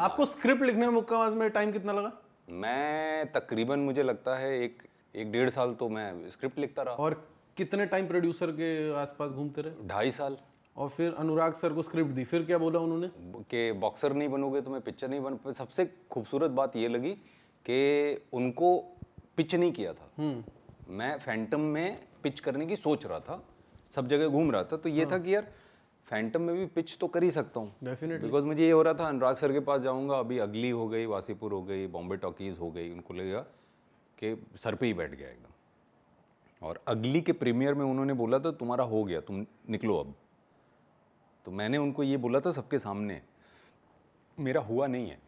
आपको स्क्रिप्ट लिखने में मुक्काबाज में टाइम कितना लगा मैं तकरीबन मुझे लगता है एक एक डेढ़ साल तो मैं स्क्रिप्ट लिखता रहा और कितने टाइम प्रोड्यूसर के आसपास घूमते रहे ढाई साल और फिर अनुराग सर को स्क्रिप्ट दी फिर क्या बोला उन्होंने कि बॉक्सर नहीं बनोगे तो मैं पिक्चर नहीं बन सबसे खूबसूरत बात ये लगी कि उनको पिच नहीं किया था हम्म। मैं फैंटम में पिच करने की सोच रहा था सब जगह घूम रहा था तो ये हाँ। था कि यार फैंटम में भी पिच तो कर ही सकता हूँ डेफिनेटली बिकॉज मुझे ये हो रहा था अनुराग सर के पास जाऊँगा अभी अगली हो गई वासीपुर हो गई बॉम्बे टॉकीज़ हो गई उनको लगेगा कि सर पे ही बैठ गया एकदम और अगली के प्रीमियर में उन्होंने बोला था तुम्हारा हो गया तुम निकलो अब तो मैंने उनको ये बोला था सबके सामने मेरा हुआ नहीं है